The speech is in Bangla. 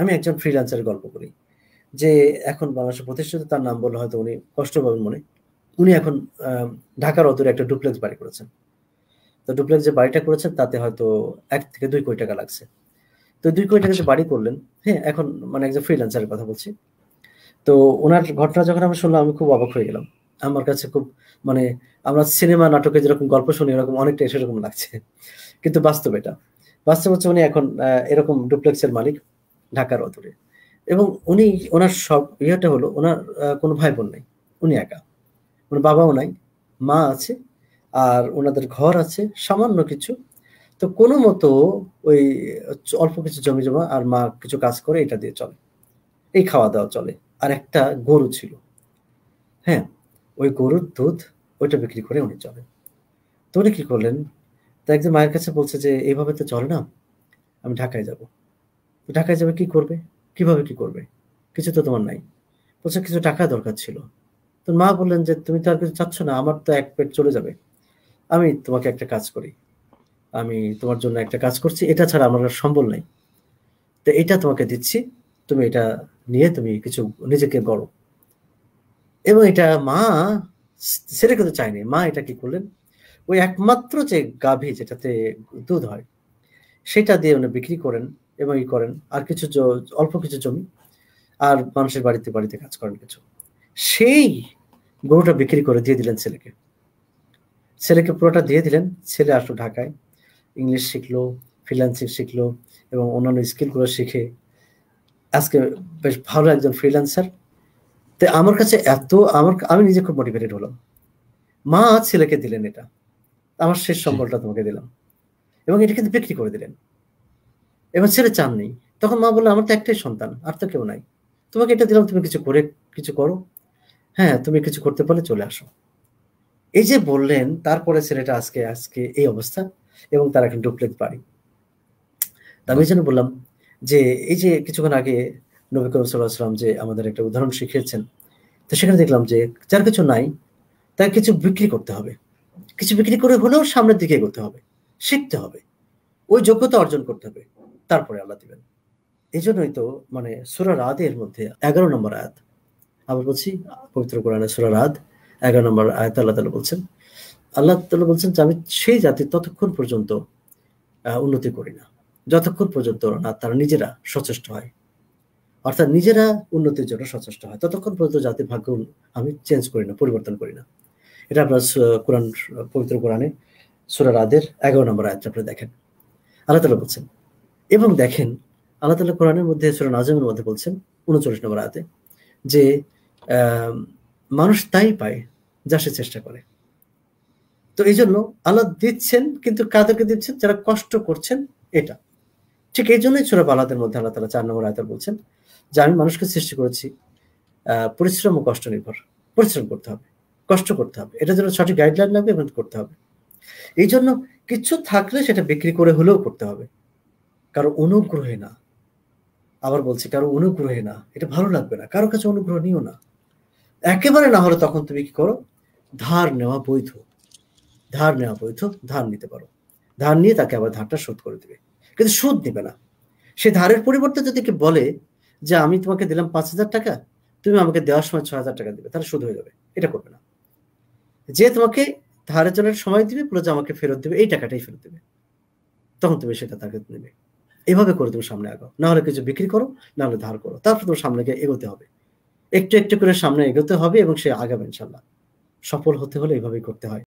আমি একজন ফ্রিলান্সারের গল্প করি যে এখন বাংলাদেশের প্রতিষ্ঠিত তার নাম বললে হয়তো উনি কষ্ট পাবেন মনে উনি এখন ঢাকার অদূরে একটা ডুপ্লেক্স বাড়ি করেছেন তো ডুপ্লেক্স যে বাড়িটা করেছেন তাতে হয়তো এক থেকে দুই কোটি টাকা লাগছে তো দুই কোটি টাকা যে আচ্ছা। বাড়ি করলেন হ্যাঁ এখন মানে একজন ফ্রিল্যান্সারের কথা বলছি তো ওনার ঘটনা যখন আমরা শুনলাম আমি খুব অবাক হয়ে গেলাম আমার কাছে খুব মানে আমরা সিনেমা নাটকে যেরকম গল্প শুনি এরকম অনেকটা সেরকম লাগছে কিন্তু বাস্তব এটা বাস্তব হচ্ছে উনি এখন এরকম ডুপ্লেক্সের মালিক ঢাকার অদূরে এবং উনি ওনার সব ইয়েটা হলো ওনার কোনো ভাই বোন নাই উনি একা ওনার বাবাও নাই মা আছে আর ওনাদের ঘর আছে সামান্য কিছু তো কোনো মতো ওই অল্প কিছু জমি জমা আর মা কিছু কাজ করে এটা দিয়ে চলে এই খাওয়া দাওয়া চলে আর একটা গরু ছিল হ্যাঁ ওই গরুর দুধ ওইটা বিক্রি করে উনি চলে তো উনি কি করলেন তো একজন মায়ের কাছে বলছে যে এইভাবে তো চলে না আমি ঢাকায় যাব ঢাকায় যাবে কি করবে কিভাবে কি করবে কিছু তো তোমার নাই বলছে কিছু টাকা দরকার ছিল তো মা বললেন যে তুমি তো আর কিছু চাচ্ছ না আমার তো এক পেট চলে যাবে আমি তোমাকে একটা কাজ করি আমি তোমার জন্য একটা কাজ করছি এটা ছাড়া আমার আর সম্বল নাই তো এটা তোমাকে দিচ্ছি তুমি এটা নিয়ে তুমি কিছু নিজেকে গড়ো এবং এটা মা সেরে কিন্তু চায়নি মা এটা কি করলেন ওই একমাত্র যে গাভী যেটাতে দুধ হয় সেটা দিয়ে উনি বিক্রি করেন এবং ই করেন আর কিছু অল্প কিছু জমি আর মানুষের বাড়িতে বাড়িতে কাজ করেন কিছু সেই গরুটা বিক্রি করে দিয়ে দিলেন ছেলেকে ছেলেকে পুরোটা দিয়ে দিলেন ছেলে আসলো ঢাকায় ইংলিশ শিখলো ফ্রিল্যান্সিং শিখলো এবং অন্যান্য স্কিলগুলো শিখে আজকে বেশ ভালো একজন ফ্রিল্যান্সার তো আমার কাছে এত আমার আমি নিজে খুব মোটিভেটেড হলাম মা ছেলেকে দিলেন এটা আমার শেষ সম্বলটা তোমাকে দিলাম এবং এটা কিন্তু বিক্রি করে দিলেন এবং ছেড়ে নেই তখন মা বললো আমার তো একটাই সন্তান আর তো কেউ নাই তোমাকে এটা দিলাম তুমি কিছু করে কিছু করো হ্যাঁ তুমি কিছু করতে পারলে চলে আসো এই যে বললেন তারপরে ছেলেটা আজকে আজকে এই অবস্থা এবং তার এখন ডুপ্লেক্স বাড়ি আমি যেন বললাম যে এই যে কিছুক্ষণ আগে নবী করিম সাল্লাহাম যে আমাদের একটা উদাহরণ শিখিয়েছেন তো সেখানে দেখলাম যে যার কিছু নাই তার কিছু বিক্রি করতে হবে কিছু বিক্রি করে হলেও সামনের দিকে এগোতে হবে শিখতে হবে ওই যোগ্যতা অর্জন করতে হবে তারপরে আল্লাহ দিবেন এই জন্যই তো মানে সুরা রাদের মধ্যে এগারো নম্বর আয়াত আবার বলছি পবিত্র কোরআনে সুরার আদ এগারো নম্বর আয়াত আল্লাহ তালা বলছেন আল্লাহ তালা বলছেন যে আমি সেই জাতির ততক্ষণ পর্যন্ত উন্নতি করি না যতক্ষণ পর্যন্ত না তারা নিজেরা সচেষ্ট হয় অর্থাৎ নিজেরা উন্নতির জন্য সচেষ্ট হয় ততক্ষণ পর্যন্ত জাতির ভাগ্য আমি চেঞ্জ করি না পরিবর্তন করি না এটা আপনার কোরআন পবিত্র কোরআনে সুরার আদের এগারো নম্বর আয়াত আপনি দেখেন আল্লাহ তালা বলছেন এবং দেখেন আল্লাহ তালা কোরআনের মধ্যে সুরান আজমের মধ্যে বলছেন উনচল্লিশ নম্বর আয়াতে যে মানুষ তাই পায় যা সে চেষ্টা করে তো এই জন্য আল্লাহ দিচ্ছেন কিন্তু কাদেরকে দিচ্ছেন যারা কষ্ট করছেন এটা ঠিক এই জন্যই ছোট আল্লাহদের মধ্যে আল্লাহ তালা চার নম্বর আয়তে বলছেন যে আমি মানুষকে সৃষ্টি করেছি পরিশ্রম ও কষ্ট নির্ভর পরিশ্রম করতে হবে কষ্ট করতে হবে এটার জন্য সঠিক গাইডলাইন লাগবে এবং করতে হবে এই জন্য কিছু থাকলে সেটা বিক্রি করে হলেও করতে হবে কারো অনুগ্রহে না আবার বলছি কারো অনুগ্রহে না এটা ভালো লাগবে না কারো কাছে অনুগ্রহ নিও না একেবারে না হলে তখন তুমি কি করো ধার নেওয়া বৈধ ধার নেওয়া বৈধ ধার নিতে পারো ধার নিয়ে তাকে আবার ধারটা শোধ করে দেবে কিন্তু সুদ নেবে না সে ধারের পরিবর্তে যদি কি বলে যে আমি তোমাকে দিলাম পাঁচ হাজার টাকা তুমি আমাকে দেওয়ার সময় ছ হাজার টাকা দেবে তাহলে সুদ হয়ে যাবে এটা করবে না যে তোমাকে ধারে চলার সময় দিবে প্লাস আমাকে ফেরত দেবে এই টাকাটাই ফেরত দেবে তখন তুমি সেটা তাকে নেবে এভাবে করে তুমি সামনে আগাও না হলে কিছু বিক্রি করো না হলে ধার করো তারপর তোমার সামনে গিয়ে এগোতে হবে একটু একটু করে সামনে এগোতে হবে এবং সে আগাবে ইনশাল্লাহ সফল হতে হলে এভাবেই করতে হয়